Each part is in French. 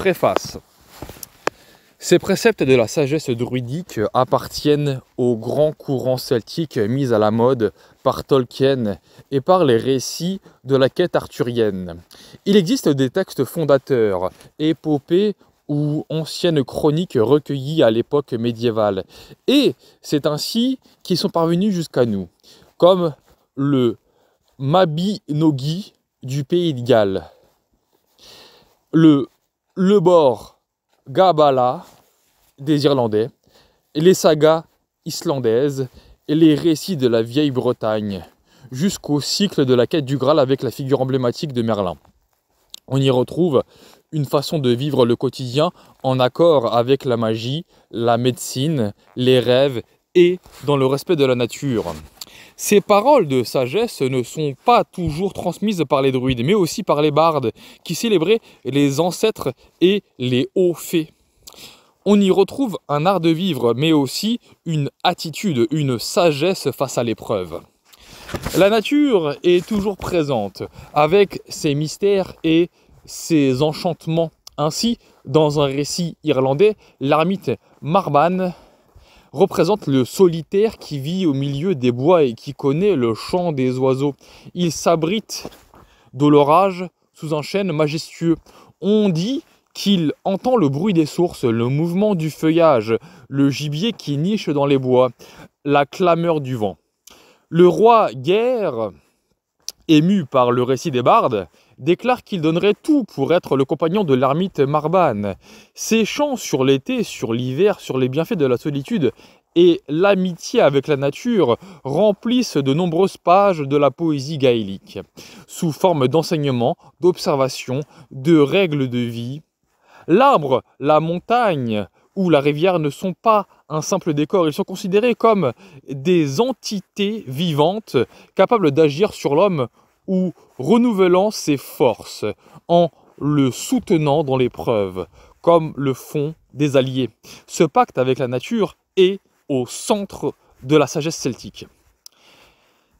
Préface. Ces préceptes de la sagesse druidique appartiennent au grand courant celtique mis à la mode par Tolkien et par les récits de la quête arthurienne. Il existe des textes fondateurs, épopées ou anciennes chroniques recueillies à l'époque médiévale, et c'est ainsi qu'ils sont parvenus jusqu'à nous, comme le Mabinogi du pays de Galles, le le bord Gabala des Irlandais, les sagas islandaises et les récits de la Vieille-Bretagne, jusqu'au cycle de la quête du Graal avec la figure emblématique de Merlin. On y retrouve une façon de vivre le quotidien en accord avec la magie, la médecine, les rêves et dans le respect de la nature. Ces paroles de sagesse ne sont pas toujours transmises par les druides, mais aussi par les bardes, qui célébraient les ancêtres et les hauts fées On y retrouve un art de vivre, mais aussi une attitude, une sagesse face à l'épreuve. La nature est toujours présente, avec ses mystères et ses enchantements. Ainsi, dans un récit irlandais, l'ermite Marban représente le solitaire qui vit au milieu des bois et qui connaît le chant des oiseaux. Il s'abrite de l'orage sous un chêne majestueux. On dit qu'il entend le bruit des sources, le mouvement du feuillage, le gibier qui niche dans les bois, la clameur du vent. Le roi Guerre, ému par le récit des bardes, déclare qu'il donnerait tout pour être le compagnon de l'ermite Marban. Ses chants sur l'été, sur l'hiver, sur les bienfaits de la solitude et l'amitié avec la nature remplissent de nombreuses pages de la poésie gaélique, sous forme d'enseignements, d'observations, de règles de vie. L'arbre, la montagne ou la rivière ne sont pas un simple décor, ils sont considérés comme des entités vivantes capables d'agir sur l'homme ou renouvelant ses forces en le soutenant dans l'épreuve, comme le font des alliés. Ce pacte avec la nature est au centre de la sagesse celtique.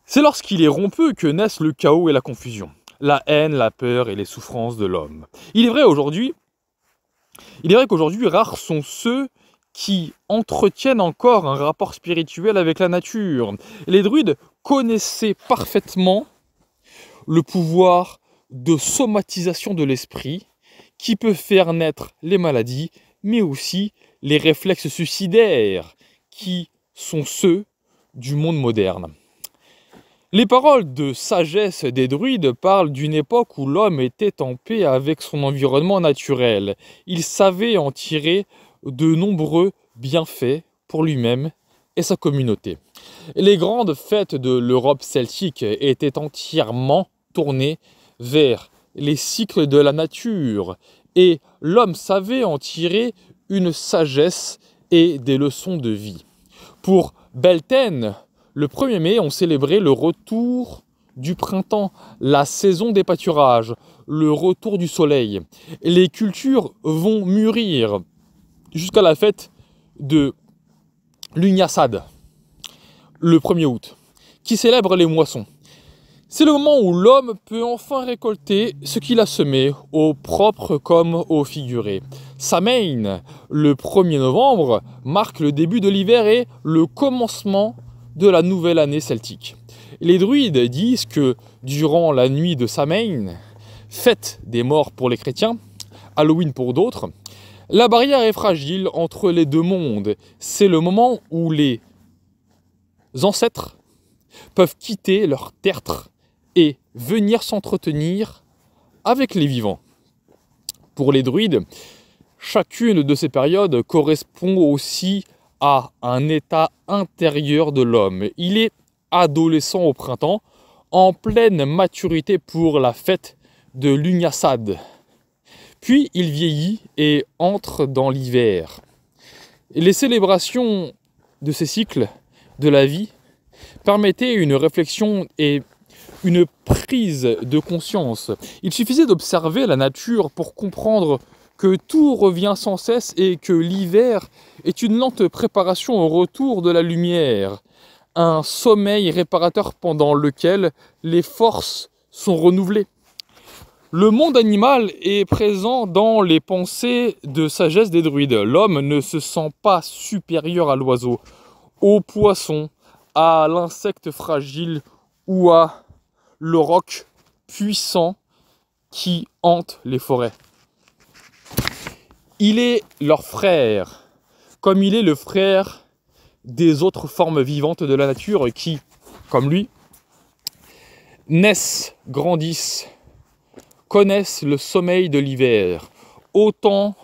C'est lorsqu'il est rompu que naissent le chaos et la confusion, la haine, la peur et les souffrances de l'homme. Il est vrai aujourd'hui, il est vrai qu'aujourd'hui, rares sont ceux qui entretiennent encore un rapport spirituel avec la nature. Les druides connaissaient parfaitement le pouvoir de somatisation de l'esprit qui peut faire naître les maladies, mais aussi les réflexes suicidaires qui sont ceux du monde moderne. Les paroles de sagesse des druides parlent d'une époque où l'homme était en paix avec son environnement naturel. Il savait en tirer de nombreux bienfaits pour lui-même et sa communauté. Les grandes fêtes de l'Europe celtique étaient entièrement tourner vers les cycles de la nature et l'homme savait en tirer une sagesse et des leçons de vie. Pour Belten, le 1er mai, on célébrait le retour du printemps, la saison des pâturages, le retour du soleil. Les cultures vont mûrir jusqu'à la fête de l'Unyassad, le 1er août, qui célèbre les moissons. C'est le moment où l'homme peut enfin récolter ce qu'il a semé, au propre comme au figuré. Samhain, le 1er novembre, marque le début de l'hiver et le commencement de la nouvelle année celtique. Les druides disent que durant la nuit de Samhain, fête des morts pour les chrétiens, Halloween pour d'autres, la barrière est fragile entre les deux mondes. C'est le moment où les ancêtres peuvent quitter leur tertre et venir s'entretenir avec les vivants. Pour les druides, chacune de ces périodes correspond aussi à un état intérieur de l'homme. Il est adolescent au printemps, en pleine maturité pour la fête de l'Unyasad. Puis il vieillit et entre dans l'hiver. Les célébrations de ces cycles de la vie permettaient une réflexion et une prise de conscience. Il suffisait d'observer la nature pour comprendre que tout revient sans cesse et que l'hiver est une lente préparation au retour de la lumière, un sommeil réparateur pendant lequel les forces sont renouvelées. Le monde animal est présent dans les pensées de sagesse des druides. L'homme ne se sent pas supérieur à l'oiseau, au poisson, à l'insecte fragile ou à le roc puissant qui hante les forêts. Il est leur frère, comme il est le frère des autres formes vivantes de la nature qui, comme lui, naissent, grandissent, connaissent le sommeil de l'hiver, autant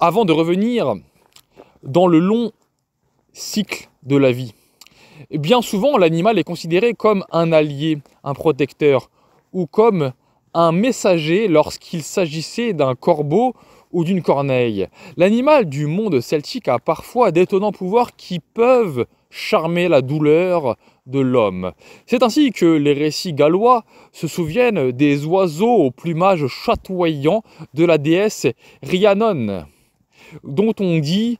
avant de revenir dans le long cycle de la vie bien souvent l'animal est considéré comme un allié, un protecteur, ou comme un messager lorsqu'il s'agissait d'un corbeau ou d'une corneille. L'animal du monde celtique a parfois d'étonnants pouvoirs qui peuvent charmer la douleur de l'homme. C'est ainsi que les récits gallois se souviennent des oiseaux au plumage chatoyant de la déesse Rhiannon, dont on dit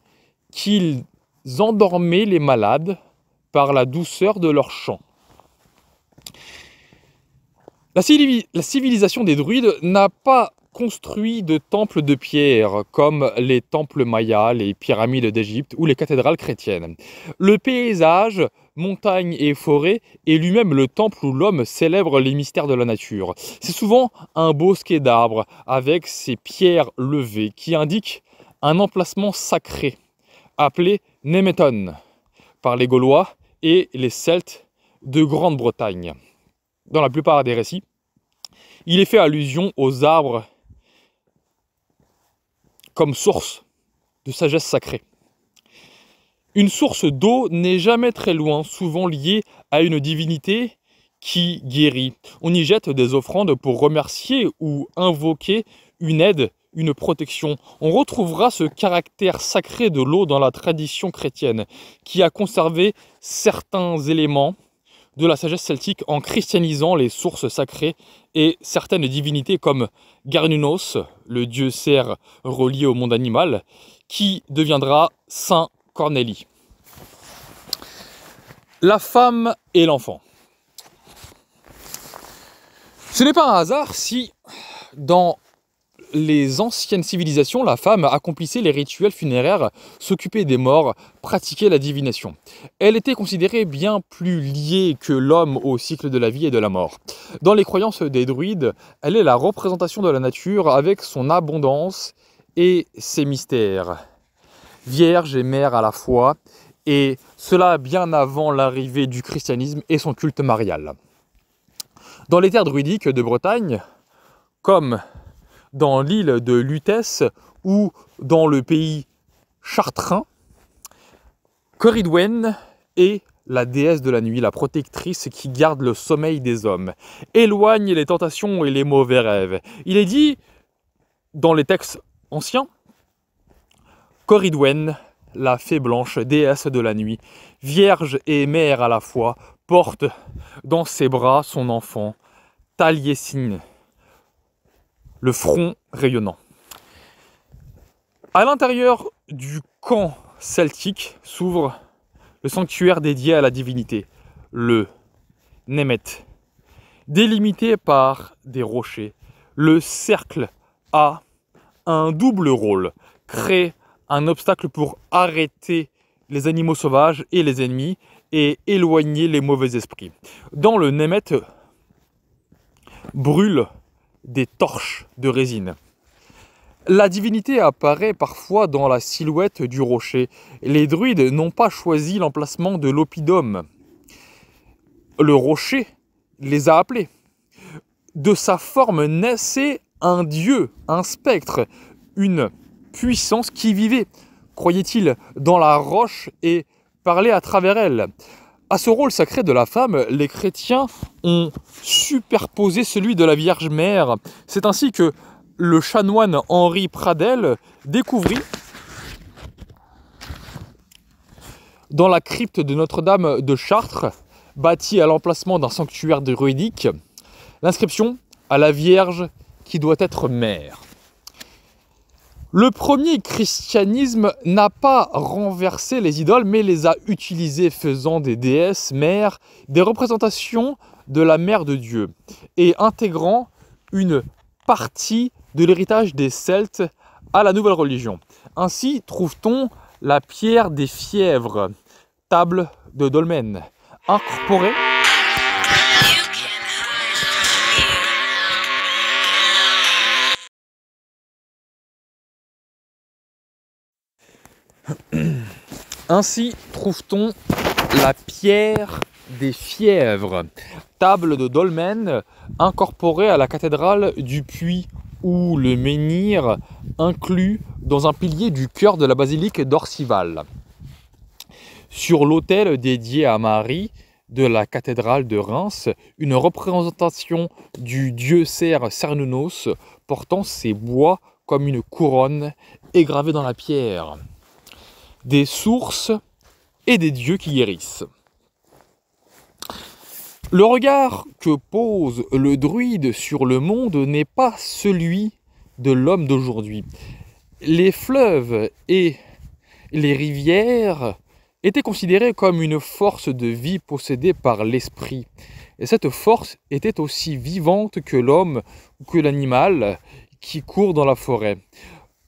qu'ils endormaient les malades par la douceur de leur chant. La, civilisation des druides n'a pas construit de temples de pierre comme les temples mayas, les pyramides d'Égypte ou les cathédrales chrétiennes. Le paysage, montagnes et forêts est lui-même le temple où l'homme célèbre les mystères de la nature. C'est souvent un bosquet d'arbres avec ses pierres levées qui indiquent un emplacement sacré appelé Nemeton par les Gaulois et les Celtes de Grande-Bretagne. Dans la plupart des récits, il est fait allusion aux arbres comme source de sagesse sacrée. Une source d'eau n'est jamais très loin, souvent liée à une divinité qui guérit. On y jette des offrandes pour remercier ou invoquer une aide une protection. On retrouvera ce caractère sacré de l'eau dans la tradition chrétienne, qui a conservé certains éléments de la sagesse celtique en christianisant les sources sacrées et certaines divinités comme Garnunos, le dieu cerf relié au monde animal, qui deviendra Saint Cornélie. La femme et l'enfant. Ce n'est pas un hasard si, dans les anciennes civilisations, la femme accomplissait les rituels funéraires, s'occupait des morts, pratiquait la divination. Elle était considérée bien plus liée que l'homme au cycle de la vie et de la mort. Dans les croyances des druides, elle est la représentation de la nature avec son abondance et ses mystères. Vierge et mère à la fois, et cela bien avant l'arrivée du christianisme et son culte marial. Dans les terres druidiques de Bretagne, comme dans l'île de Lutèce ou dans le pays chartrain, Coridwen est la déesse de la nuit, la protectrice qui garde le sommeil des hommes, éloigne les tentations et les mauvais rêves. Il est dit dans les textes anciens, Coridwen, la fée blanche, déesse de la nuit, vierge et mère à la fois, porte dans ses bras son enfant, Taliesin le front rayonnant. À l'intérieur du camp celtique s'ouvre le sanctuaire dédié à la divinité, le németh délimité par des rochers. Le cercle a un double rôle, créer un obstacle pour arrêter les animaux sauvages et les ennemis et éloigner les mauvais esprits. Dans le Németh, brûle des torches de résine. La divinité apparaît parfois dans la silhouette du rocher. Les druides n'ont pas choisi l'emplacement de l'opidum Le rocher les a appelés. De sa forme naissait un dieu, un spectre, une puissance qui vivait, croyait-il, dans la roche et parlait à travers elle à ce rôle sacré de la femme, les chrétiens ont superposé celui de la Vierge Mère. C'est ainsi que le chanoine Henri Pradel découvrit dans la crypte de Notre-Dame de Chartres, bâtie à l'emplacement d'un sanctuaire druidique, l'inscription à la Vierge qui doit être mère. Le premier christianisme n'a pas renversé les idoles, mais les a utilisées faisant des déesses mères, des représentations de la mère de Dieu, et intégrant une partie de l'héritage des Celtes à la nouvelle religion. Ainsi trouve-t-on la pierre des fièvres, table de dolmen, incorporée Ainsi trouve-t-on la pierre des fièvres, table de dolmen incorporée à la cathédrale du Puy ou le menhir inclus dans un pilier du cœur de la basilique d'Orcival. Sur l'autel dédié à Marie de la cathédrale de Reims, une représentation du dieu cerf Cernunnos portant ses bois comme une couronne est gravée dans la pierre des sources et des dieux qui guérissent. Le regard que pose le druide sur le monde n'est pas celui de l'homme d'aujourd'hui. Les fleuves et les rivières étaient considérés comme une force de vie possédée par l'esprit. Et cette force était aussi vivante que l'homme ou que l'animal qui court dans la forêt.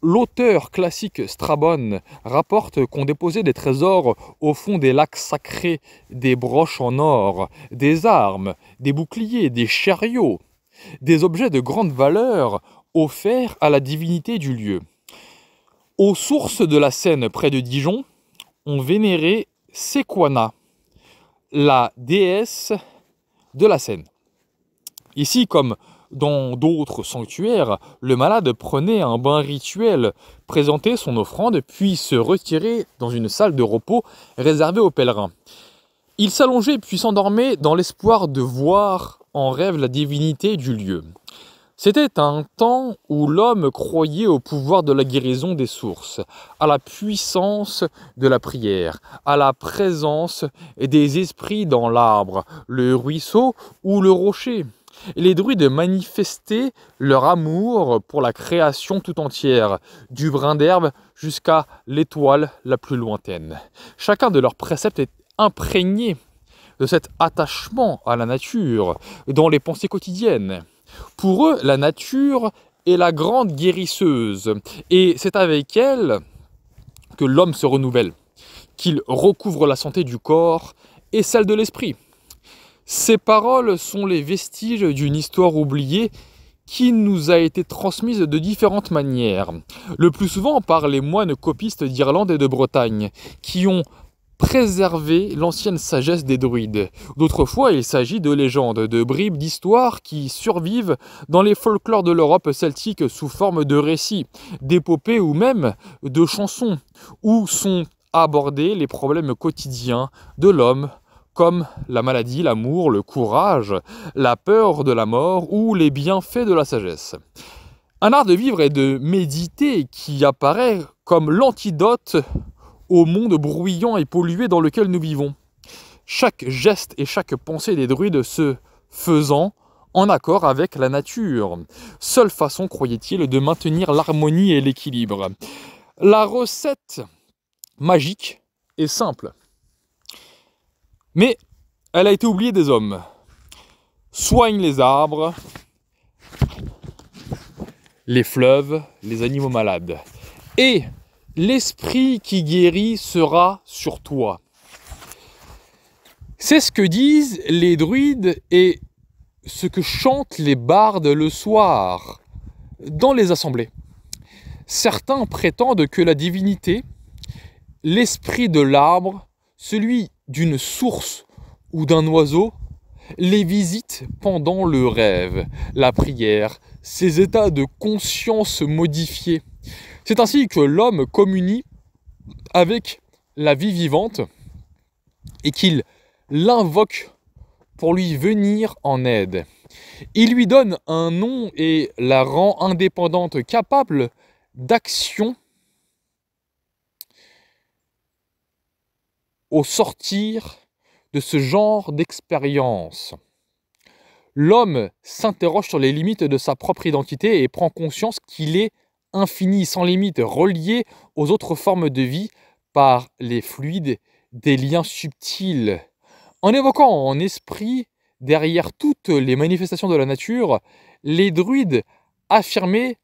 L'auteur classique Strabon rapporte qu'on déposait des trésors au fond des lacs sacrés, des broches en or, des armes, des boucliers, des chariots, des objets de grande valeur offerts à la divinité du lieu. Aux sources de la Seine près de Dijon, on vénérait Sequana, la déesse de la Seine. Ici, comme dans d'autres sanctuaires, le malade prenait un bain rituel, présentait son offrande, puis se retirait dans une salle de repos réservée aux pèlerins. Il s'allongeait puis s'endormait dans l'espoir de voir en rêve la divinité du lieu. C'était un temps où l'homme croyait au pouvoir de la guérison des sources, à la puissance de la prière, à la présence des esprits dans l'arbre, le ruisseau ou le rocher et les druides manifestaient leur amour pour la création tout entière, du brin d'herbe jusqu'à l'étoile la plus lointaine. Chacun de leurs préceptes est imprégné de cet attachement à la nature dans les pensées quotidiennes. Pour eux, la nature est la grande guérisseuse et c'est avec elle que l'homme se renouvelle, qu'il recouvre la santé du corps et celle de l'esprit. Ces paroles sont les vestiges d'une histoire oubliée qui nous a été transmise de différentes manières, le plus souvent par les moines copistes d'Irlande et de Bretagne, qui ont préservé l'ancienne sagesse des druides. D'autres fois, il s'agit de légendes, de bribes d'histoires qui survivent dans les folklores de l'Europe celtique sous forme de récits, d'épopées ou même de chansons, où sont abordés les problèmes quotidiens de l'homme, comme la maladie, l'amour, le courage, la peur de la mort ou les bienfaits de la sagesse. Un art de vivre et de méditer qui apparaît comme l'antidote au monde bruyant et pollué dans lequel nous vivons. Chaque geste et chaque pensée des druides se faisant en accord avec la nature. Seule façon, croyait-il, de maintenir l'harmonie et l'équilibre. La recette magique est simple. Mais elle a été oubliée des hommes. Soigne les arbres, les fleuves, les animaux malades. Et l'esprit qui guérit sera sur toi. C'est ce que disent les druides et ce que chantent les bardes le soir dans les assemblées. Certains prétendent que la divinité, l'esprit de l'arbre, celui d'une source ou d'un oiseau, les visite pendant le rêve, la prière, ces états de conscience modifiés. C'est ainsi que l'homme communie avec la vie vivante et qu'il l'invoque pour lui venir en aide. Il lui donne un nom et la rend indépendante, capable d'action au sortir de ce genre d'expérience. L'homme s'interroge sur les limites de sa propre identité et prend conscience qu'il est infini, sans limite, relié aux autres formes de vie par les fluides des liens subtils. En évoquant en esprit, derrière toutes les manifestations de la nature, les druides affirmaient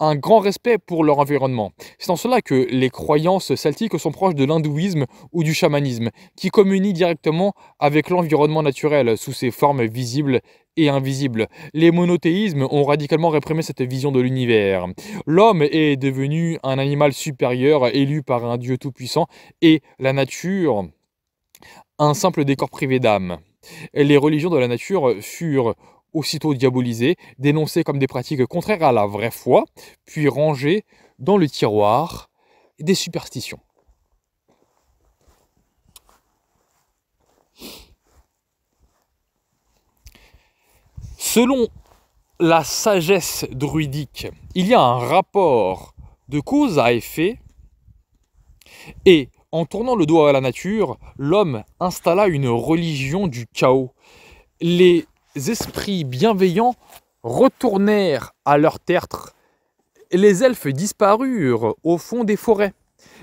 un grand respect pour leur environnement. C'est en cela que les croyances celtiques sont proches de l'hindouisme ou du chamanisme, qui communient directement avec l'environnement naturel sous ses formes visibles et invisibles. Les monothéismes ont radicalement réprimé cette vision de l'univers. L'homme est devenu un animal supérieur élu par un Dieu tout-puissant et la nature un simple décor privé d'âme. Les religions de la nature furent aussitôt diabolisés, dénoncés comme des pratiques contraires à la vraie foi, puis rangés dans le tiroir des superstitions. Selon la sagesse druidique, il y a un rapport de cause à effet et en tournant le doigt à la nature, l'homme installa une religion du chaos. Les esprits bienveillants retournèrent à leur tertre. et Les elfes disparurent au fond des forêts.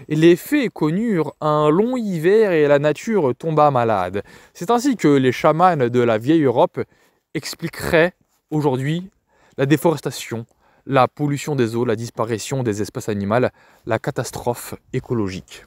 Les fées connurent un long hiver et la nature tomba malade. C'est ainsi que les chamans de la vieille Europe expliqueraient aujourd'hui la déforestation, la pollution des eaux, la disparition des espèces animales, la catastrophe écologique.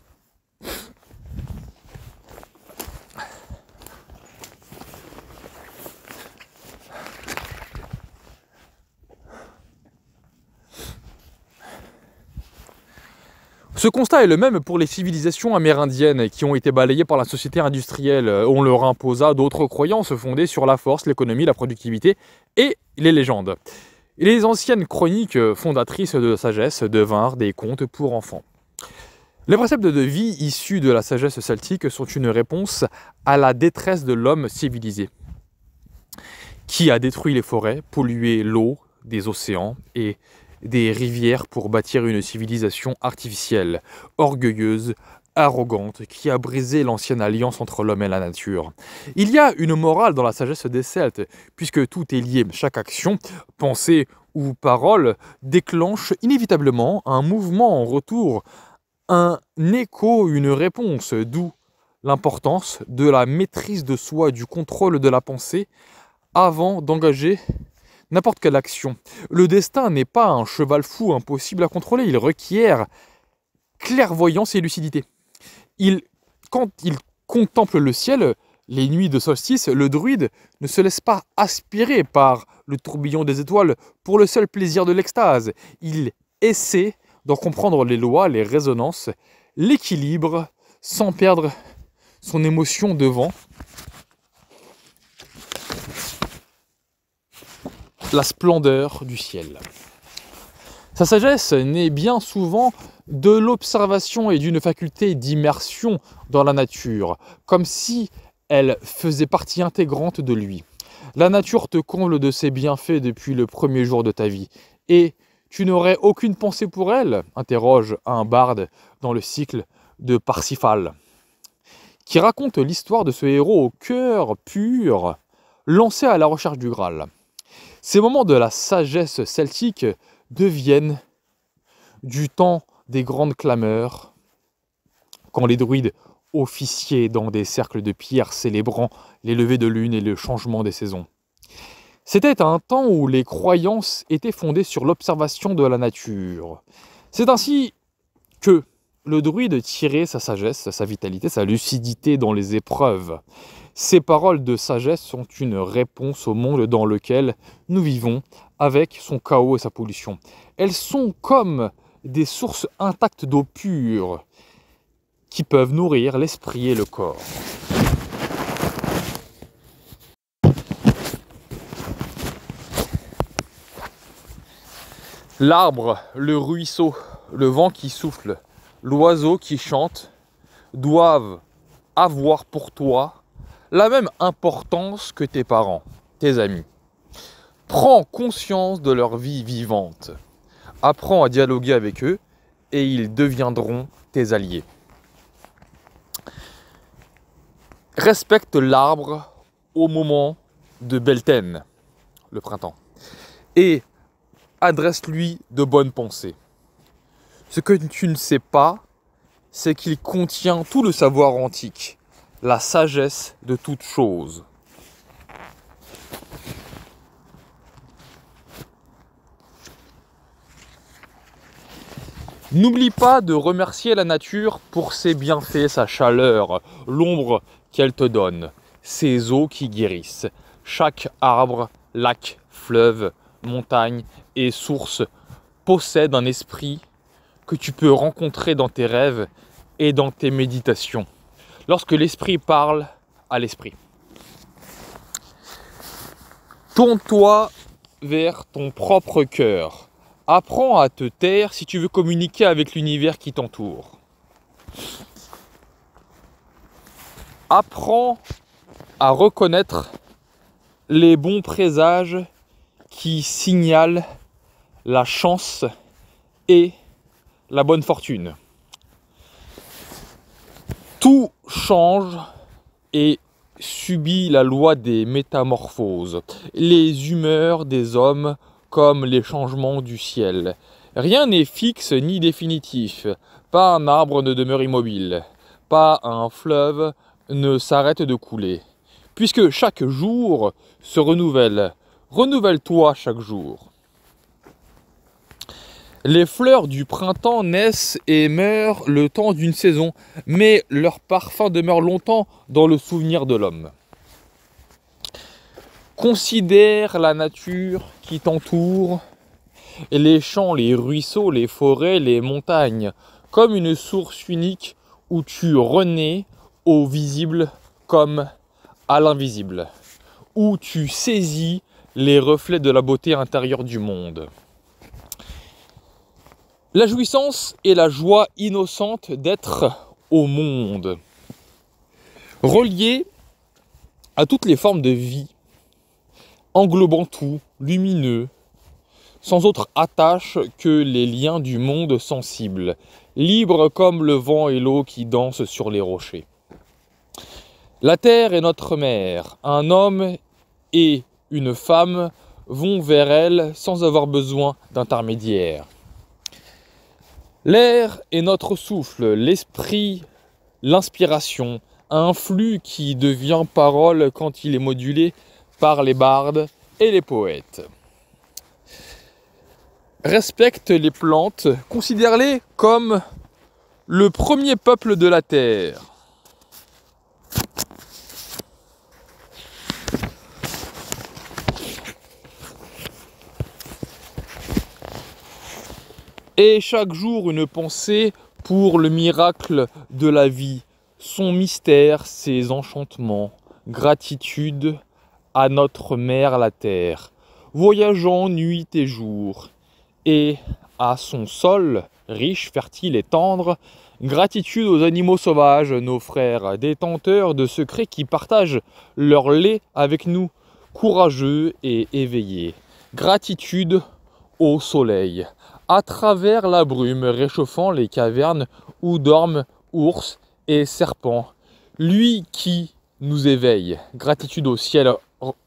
Ce constat est le même pour les civilisations amérindiennes qui ont été balayées par la société industrielle. Euh, on leur imposa d'autres croyances fondées sur la force, l'économie, la productivité et les légendes. Les anciennes chroniques fondatrices de sagesse devinrent des contes pour enfants. Les préceptes de vie issus de la sagesse celtique sont une réponse à la détresse de l'homme civilisé, qui a détruit les forêts, pollué l'eau des océans et des rivières pour bâtir une civilisation artificielle, orgueilleuse, arrogante, qui a brisé l'ancienne alliance entre l'homme et la nature. Il y a une morale dans la sagesse des Celtes, puisque tout est lié, chaque action, pensée ou parole, déclenche inévitablement un mouvement en retour, un écho, une réponse, d'où l'importance de la maîtrise de soi, du contrôle de la pensée, avant d'engager n'importe quelle action. Le destin n'est pas un cheval fou impossible à contrôler, il requiert clairvoyance et lucidité. Il, quand il contemple le ciel, les nuits de solstice, le druide ne se laisse pas aspirer par le tourbillon des étoiles pour le seul plaisir de l'extase. Il essaie d'en comprendre les lois, les résonances, l'équilibre, sans perdre son émotion devant la splendeur du ciel. Sa sagesse naît bien souvent de l'observation et d'une faculté d'immersion dans la nature, comme si elle faisait partie intégrante de lui. La nature te comble de ses bienfaits depuis le premier jour de ta vie, et tu n'aurais aucune pensée pour elle interroge un barde dans le cycle de Parsifal, qui raconte l'histoire de ce héros au cœur pur, lancé à la recherche du Graal. Ces moments de la sagesse celtique deviennent du temps des grandes clameurs, quand les druides officiaient dans des cercles de pierre célébrant les levées de lune et le changement des saisons. C'était un temps où les croyances étaient fondées sur l'observation de la nature. C'est ainsi que le druide tirer sa sagesse, sa vitalité, sa lucidité dans les épreuves. Ces paroles de sagesse sont une réponse au monde dans lequel nous vivons, avec son chaos et sa pollution. Elles sont comme des sources intactes d'eau pure qui peuvent nourrir l'esprit et le corps. L'arbre, le ruisseau, le vent qui souffle, l'oiseau qui chante doivent avoir pour toi la même importance que tes parents, tes amis. Prends conscience de leur vie vivante. Apprends à dialoguer avec eux et ils deviendront tes alliés. Respecte l'arbre au moment de Belten, le printemps, et adresse-lui de bonnes pensées. Ce que tu ne sais pas, c'est qu'il contient tout le savoir antique, la sagesse de toute chose. N'oublie pas de remercier la nature pour ses bienfaits, sa chaleur, l'ombre qu'elle te donne, ses eaux qui guérissent, chaque arbre, lac, fleuve, montagne et source possède un esprit que tu peux rencontrer dans tes rêves et dans tes méditations. Lorsque l'esprit parle à l'esprit. Tourne-toi vers ton propre cœur. Apprends à te taire si tu veux communiquer avec l'univers qui t'entoure. Apprends à reconnaître les bons présages qui signalent la chance et la bonne fortune. Tout change et subit la loi des métamorphoses, les humeurs des hommes comme les changements du ciel. Rien n'est fixe ni définitif, pas un arbre ne demeure immobile, pas un fleuve ne s'arrête de couler, puisque chaque jour se renouvelle. Renouvelle-toi chaque jour. Les fleurs du printemps naissent et meurent le temps d'une saison, mais leur parfum demeure longtemps dans le souvenir de l'homme. Considère la nature qui t'entoure, les champs, les ruisseaux, les forêts, les montagnes, comme une source unique où tu renais au visible comme à l'invisible, où tu saisis les reflets de la beauté intérieure du monde. La jouissance et la joie innocente d'être au monde, reliée à toutes les formes de vie, englobant tout, lumineux, sans autre attache que les liens du monde sensible, libre comme le vent et l'eau qui dansent sur les rochers. La terre est notre mère, un homme et une femme vont vers elle sans avoir besoin d'intermédiaire. L'air est notre souffle, l'esprit, l'inspiration, un flux qui devient parole quand il est modulé par les bardes et les poètes. Respecte les plantes, considère-les comme le premier peuple de la terre. et chaque jour une pensée pour le miracle de la vie, son mystère, ses enchantements, gratitude à notre mère la terre, voyageant nuit et jour, et à son sol riche, fertile et tendre, gratitude aux animaux sauvages, nos frères, détenteurs de secrets qui partagent leur lait avec nous, courageux et éveillés. Gratitude au soleil, à travers la brume, réchauffant les cavernes où dorment ours et serpents. Lui qui nous éveille, gratitude au ciel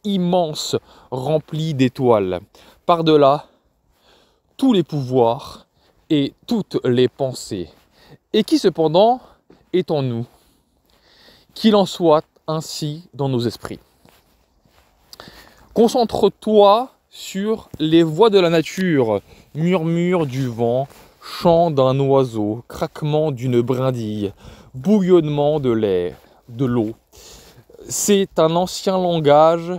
immense rempli d'étoiles. Par-delà tous les pouvoirs et toutes les pensées, et qui cependant est en nous. Qu'il en soit ainsi dans nos esprits. Concentre-toi sur les voies de la nature, murmure du vent, chant d'un oiseau, craquement d'une brindille, bouillonnement de l'air, de l'eau. C'est un ancien langage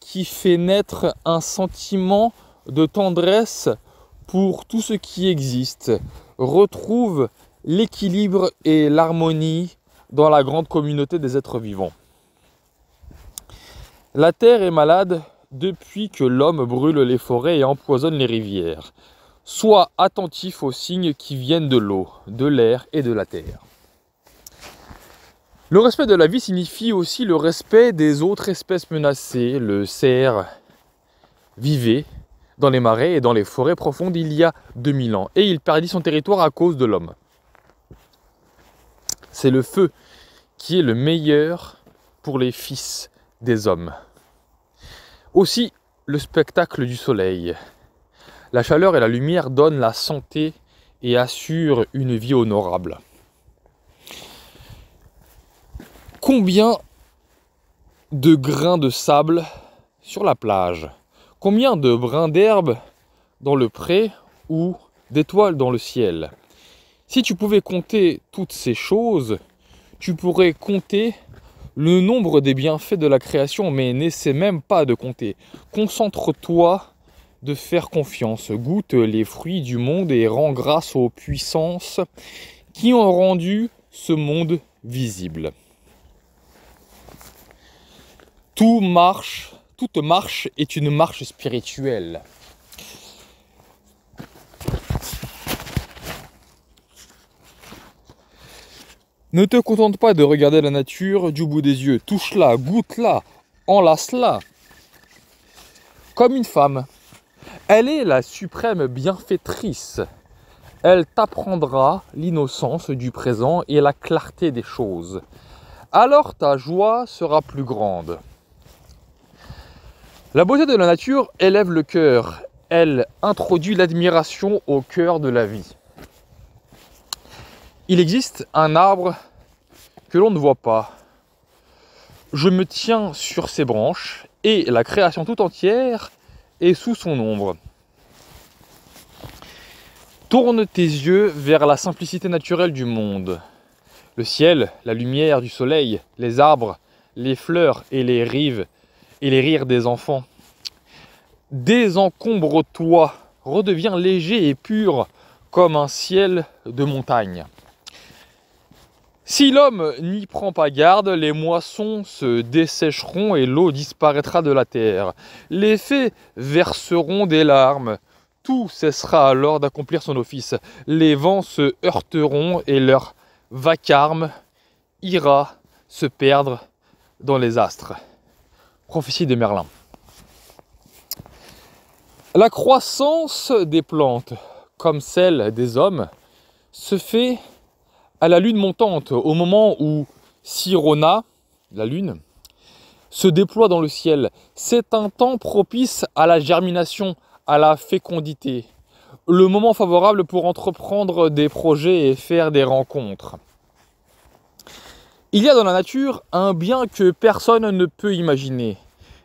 qui fait naître un sentiment de tendresse pour tout ce qui existe, retrouve l'équilibre et l'harmonie dans la grande communauté des êtres vivants. La Terre est malade depuis que l'homme brûle les forêts et empoisonne les rivières. Sois attentif aux signes qui viennent de l'eau, de l'air et de la terre. Le respect de la vie signifie aussi le respect des autres espèces menacées. Le cerf vivait dans les marais et dans les forêts profondes il y a 2000 ans, et il perdit son territoire à cause de l'homme. C'est le feu qui est le meilleur pour les fils des hommes. Aussi, le spectacle du soleil. La chaleur et la lumière donnent la santé et assurent une vie honorable. Combien de grains de sable sur la plage Combien de brins d'herbe dans le pré ou d'étoiles dans le ciel Si tu pouvais compter toutes ces choses, tu pourrais compter le nombre des bienfaits de la création, mais n'essaie même pas de compter. Concentre-toi de faire confiance, goûte les fruits du monde et rends grâce aux puissances qui ont rendu ce monde visible. Tout marche, toute marche est une marche spirituelle. Ne te contente pas de regarder la nature du bout des yeux. Touche-la, goûte-la, enlace-la. Comme une femme. Elle est la suprême bienfaitrice. Elle t'apprendra l'innocence du présent et la clarté des choses. Alors ta joie sera plus grande. La beauté de la nature élève le cœur. Elle introduit l'admiration au cœur de la vie. Il existe un arbre que l'on ne voit pas. Je me tiens sur ses branches et la création tout entière est sous son ombre. Tourne tes yeux vers la simplicité naturelle du monde. Le ciel, la lumière du soleil, les arbres, les fleurs et les rives et les rires des enfants. Désencombre-toi, redeviens léger et pur comme un ciel de montagne. Si l'homme n'y prend pas garde, les moissons se dessécheront et l'eau disparaîtra de la terre. Les fées verseront des larmes. Tout cessera alors d'accomplir son office. Les vents se heurteront et leur vacarme ira se perdre dans les astres. Prophétie de Merlin. La croissance des plantes, comme celle des hommes, se fait à la lune montante, au moment où Sirona, la lune, se déploie dans le ciel. C'est un temps propice à la germination, à la fécondité. Le moment favorable pour entreprendre des projets et faire des rencontres. Il y a dans la nature un bien que personne ne peut imaginer.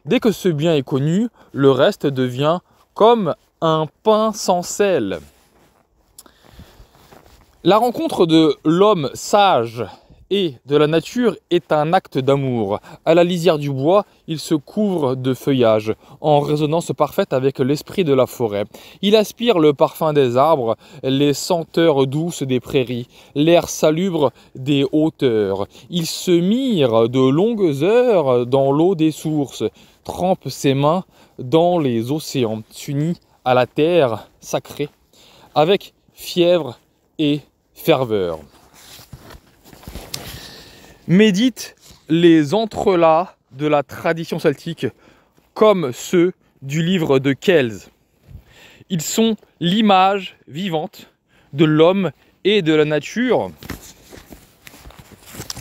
Dès que ce bien est connu, le reste devient comme un pain sans sel. La rencontre de l'homme sage et de la nature est un acte d'amour. À la lisière du bois, il se couvre de feuillage, en résonance parfaite avec l'esprit de la forêt. Il aspire le parfum des arbres, les senteurs douces des prairies, l'air salubre des hauteurs. Il se mire de longues heures dans l'eau des sources, trempe ses mains dans les océans, s'unit à la terre sacrée, avec fièvre et ferveur. Médite les entrelacs de la tradition celtique comme ceux du livre de Kells. Ils sont l'image vivante de l'homme et de la nature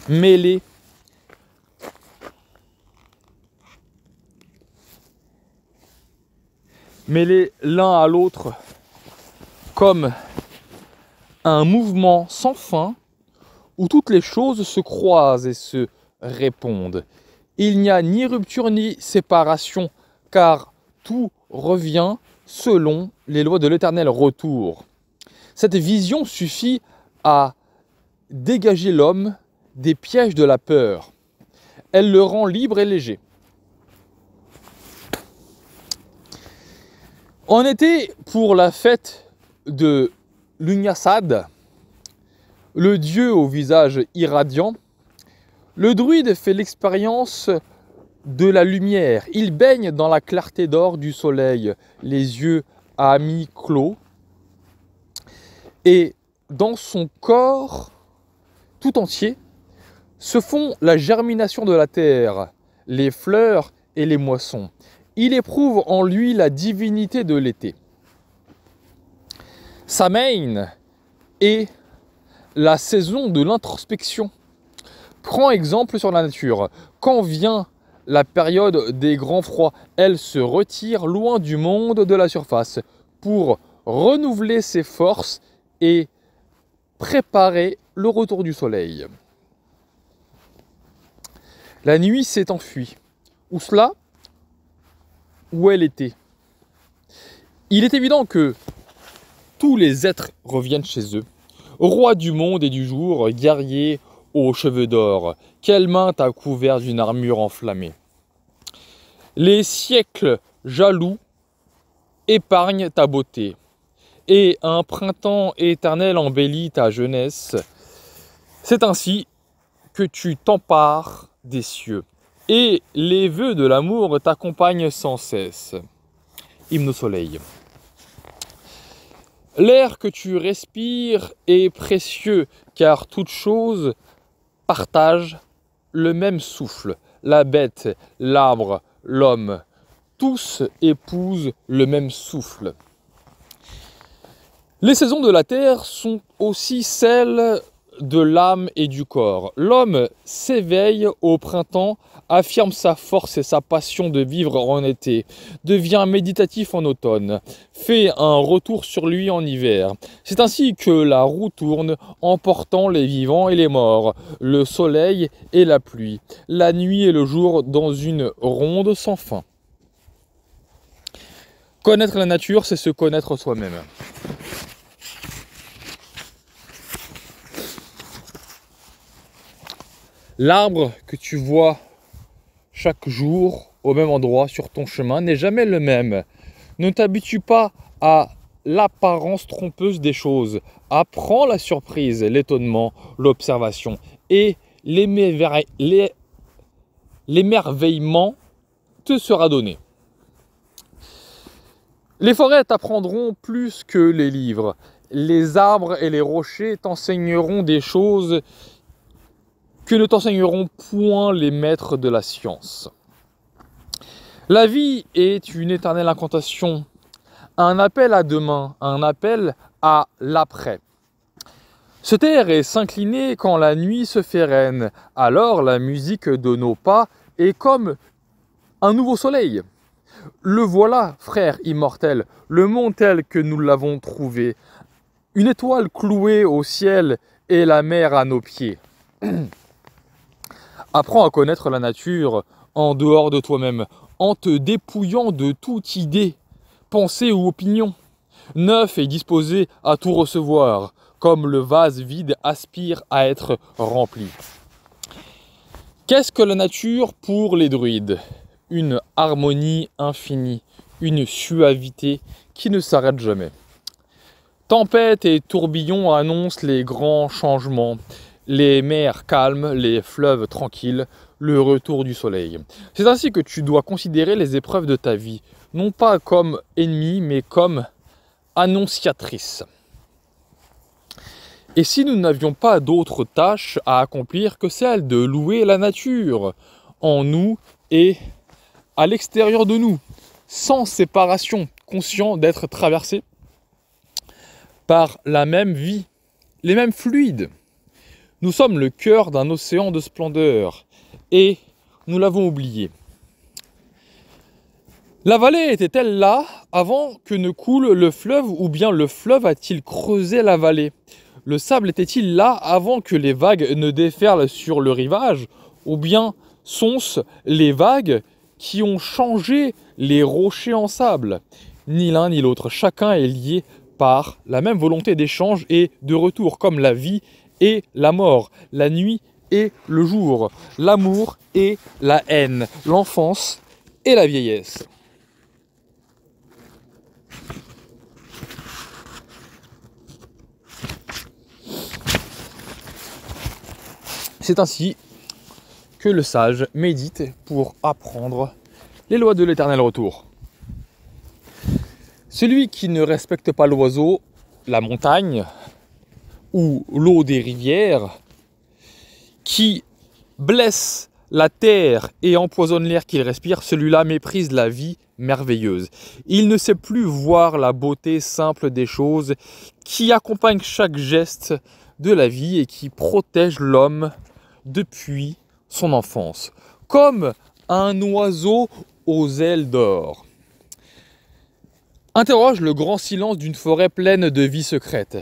mêlés mêlés l'un à l'autre comme un mouvement sans fin où toutes les choses se croisent et se répondent. Il n'y a ni rupture ni séparation, car tout revient selon les lois de l'éternel retour. Cette vision suffit à dégager l'homme des pièges de la peur. Elle le rend libre et léger. En était pour la fête de l'Unyasad, le dieu au visage irradiant, le druide fait l'expérience de la lumière. Il baigne dans la clarté d'or du soleil, les yeux à mi-clos. Et dans son corps tout entier se font la germination de la terre, les fleurs et les moissons. Il éprouve en lui la divinité de l'été main est la saison de l'introspection. Prends exemple sur la nature. Quand vient la période des grands froids, elle se retire loin du monde de la surface pour renouveler ses forces et préparer le retour du soleil. La nuit s'est enfuie. Où cela Où elle était Il est évident que tous les êtres reviennent chez eux. Roi du monde et du jour, guerrier aux cheveux d'or, quelle main t'a couvert d'une armure enflammée Les siècles jaloux épargnent ta beauté, et un printemps éternel embellit ta jeunesse. C'est ainsi que tu t'empares des cieux, et les vœux de l'amour t'accompagnent sans cesse. Hymne au soleil. L'air que tu respires est précieux, car toutes choses partagent le même souffle. La bête, l'arbre, l'homme, tous épousent le même souffle. Les saisons de la Terre sont aussi celles de l'âme et du corps. L'homme s'éveille au printemps, affirme sa force et sa passion de vivre en été, devient méditatif en automne, fait un retour sur lui en hiver. C'est ainsi que la roue tourne, emportant les vivants et les morts, le soleil et la pluie, la nuit et le jour dans une ronde sans fin. Connaître la nature, c'est se connaître soi-même. L'arbre que tu vois chaque jour au même endroit sur ton chemin n'est jamais le même. Ne t'habitue pas à l'apparence trompeuse des choses. Apprends la surprise, l'étonnement, l'observation et l'émerveillement te sera donné. Les forêts t'apprendront plus que les livres. Les arbres et les rochers t'enseigneront des choses que ne t'enseigneront point les maîtres de la science. La vie est une éternelle incantation, un appel à demain, un appel à l'après. Se taire et s'incliner quand la nuit se fait reine, alors la musique de nos pas est comme un nouveau soleil. Le voilà, frère immortel, le monde tel que nous l'avons trouvé, une étoile clouée au ciel et la mer à nos pieds. Apprends à connaître la nature en dehors de toi-même, en te dépouillant de toute idée, pensée ou opinion. Neuf et disposé à tout recevoir, comme le vase vide aspire à être rempli. Qu'est-ce que la nature pour les druides Une harmonie infinie, une suavité qui ne s'arrête jamais. Tempête et tourbillons annoncent les grands changements, les mers calmes, les fleuves tranquilles, le retour du soleil. C'est ainsi que tu dois considérer les épreuves de ta vie, non pas comme ennemies, mais comme annonciatrices. Et si nous n'avions pas d'autre tâche à accomplir que celle de louer la nature, en nous et à l'extérieur de nous, sans séparation, conscient d'être traversé par la même vie, les mêmes fluides nous sommes le cœur d'un océan de splendeur et nous l'avons oublié. La vallée était-elle là avant que ne coule le fleuve ou bien le fleuve a-t-il creusé la vallée Le sable était-il là avant que les vagues ne déferlent sur le rivage ou bien sont-ce les vagues qui ont changé les rochers en sable Ni l'un ni l'autre, chacun est lié par la même volonté d'échange et de retour, comme la vie et la mort, la nuit et le jour, l'amour et la haine, l'enfance et la vieillesse. C'est ainsi que le sage médite pour apprendre les lois de l'éternel retour. Celui qui ne respecte pas l'oiseau, la montagne, ou l'eau des rivières qui blesse la terre et empoisonne l'air qu'il respire, celui-là méprise la vie merveilleuse. Il ne sait plus voir la beauté simple des choses qui accompagne chaque geste de la vie et qui protège l'homme depuis son enfance, comme un oiseau aux ailes d'or. Interroge le grand silence d'une forêt pleine de vie secrète.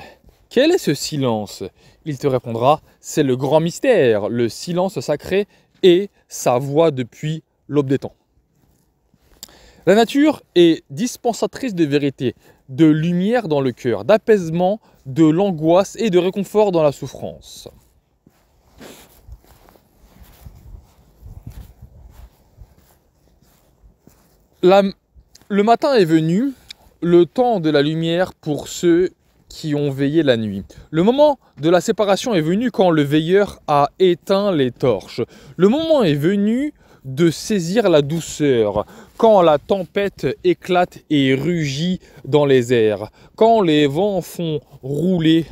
Quel est ce silence Il te répondra, c'est le grand mystère, le silence sacré et sa voix depuis l'aube des temps. La nature est dispensatrice de vérité, de lumière dans le cœur, d'apaisement, de l'angoisse et de réconfort dans la souffrance. le matin est venu, le temps de la lumière pour ceux qui ont veillé la nuit. Le moment de la séparation est venu quand le veilleur a éteint les torches. Le moment est venu de saisir la douceur, quand la tempête éclate et rugit dans les airs, quand les vents font rouler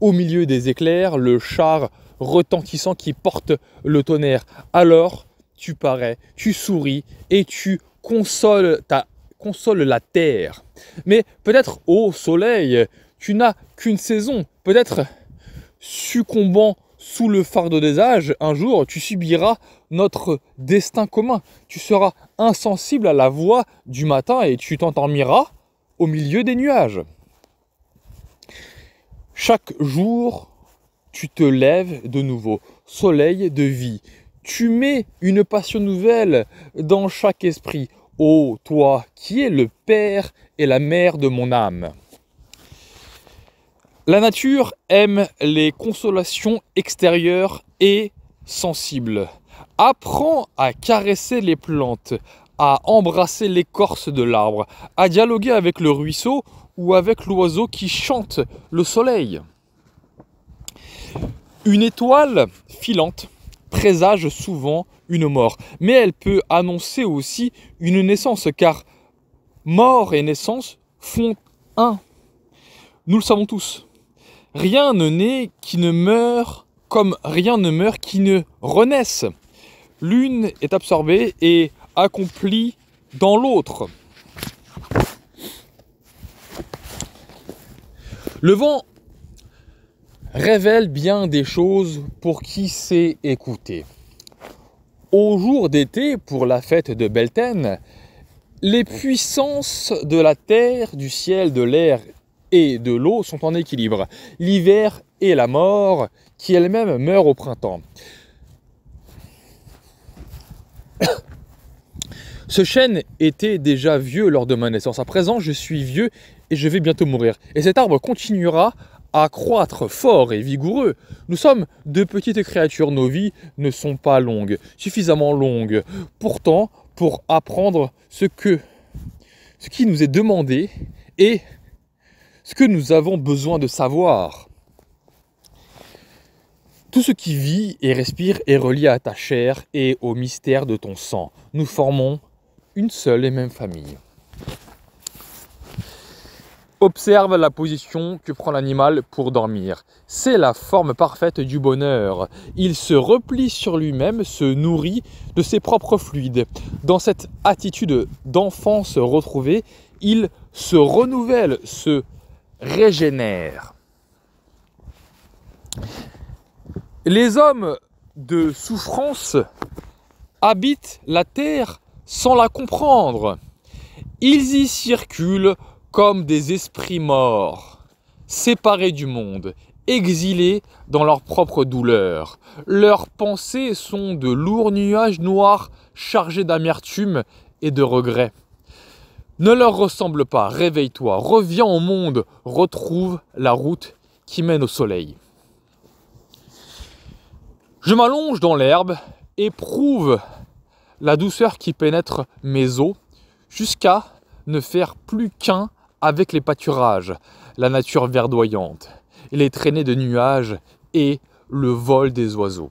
au milieu des éclairs le char retentissant qui porte le tonnerre. Alors, tu parais, tu souris et tu consoles ta console la terre. Mais peut-être, ô soleil, tu n'as qu'une saison. Peut-être, succombant sous le fardeau des âges, un jour, tu subiras notre destin commun. Tu seras insensible à la voix du matin et tu t'endormiras au milieu des nuages. Chaque jour, tu te lèves de nouveau, soleil de vie. Tu mets une passion nouvelle dans chaque esprit. Ô toi qui es le Père et la Mère de mon âme. La nature aime les consolations extérieures et sensibles. Apprends à caresser les plantes, à embrasser l'écorce de l'arbre, à dialoguer avec le ruisseau ou avec l'oiseau qui chante le soleil. Une étoile filante présage souvent une mort. Mais elle peut annoncer aussi une naissance, car mort et naissance font un. Nous le savons tous. Rien ne naît qui ne meurt, comme rien ne meurt qui ne renaisse. L'une est absorbée et accomplie dans l'autre. Le vent révèle bien des choses pour qui sait écouter. Au jour d'été, pour la fête de Belten, les puissances de la terre, du ciel, de l'air et de l'eau sont en équilibre. L'hiver et la mort, qui elle-même meurent au printemps. Ce chêne était déjà vieux lors de ma naissance. À présent, je suis vieux et je vais bientôt mourir. Et cet arbre continuera à croître fort et vigoureux. Nous sommes de petites créatures, nos vies ne sont pas longues, suffisamment longues. Pourtant, pour apprendre ce que ce qui nous est demandé et ce que nous avons besoin de savoir. Tout ce qui vit et respire est relié à ta chair et au mystère de ton sang. Nous formons une seule et même famille. Observe la position que prend l'animal pour dormir. C'est la forme parfaite du bonheur. Il se replie sur lui-même, se nourrit de ses propres fluides. Dans cette attitude d'enfance retrouvée, il se renouvelle, se régénère. Les hommes de souffrance habitent la Terre sans la comprendre. Ils y circulent comme des esprits morts, séparés du monde, exilés dans leur propre douleur. Leurs pensées sont de lourds nuages noirs chargés d'amertume et de regrets. Ne leur ressemble pas, réveille-toi, reviens au monde, retrouve la route qui mène au soleil. Je m'allonge dans l'herbe, éprouve la douceur qui pénètre mes os, jusqu'à ne faire plus qu'un avec les pâturages, la nature verdoyante, les traînées de nuages et le vol des oiseaux.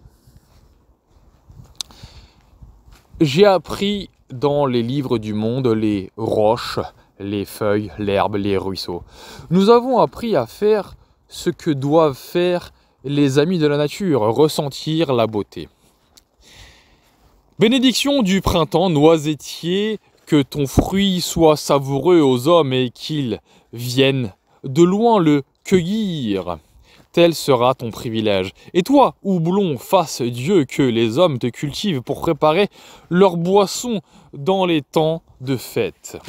J'ai appris dans les livres du monde les roches, les feuilles, l'herbe, les ruisseaux. Nous avons appris à faire ce que doivent faire les amis de la nature, ressentir la beauté. Bénédiction du printemps, noisettier que ton fruit soit savoureux aux hommes et qu'ils viennent de loin le cueillir. Tel sera ton privilège. Et toi, houblon, fasse Dieu que les hommes te cultivent pour préparer leur boisson dans les temps de fête.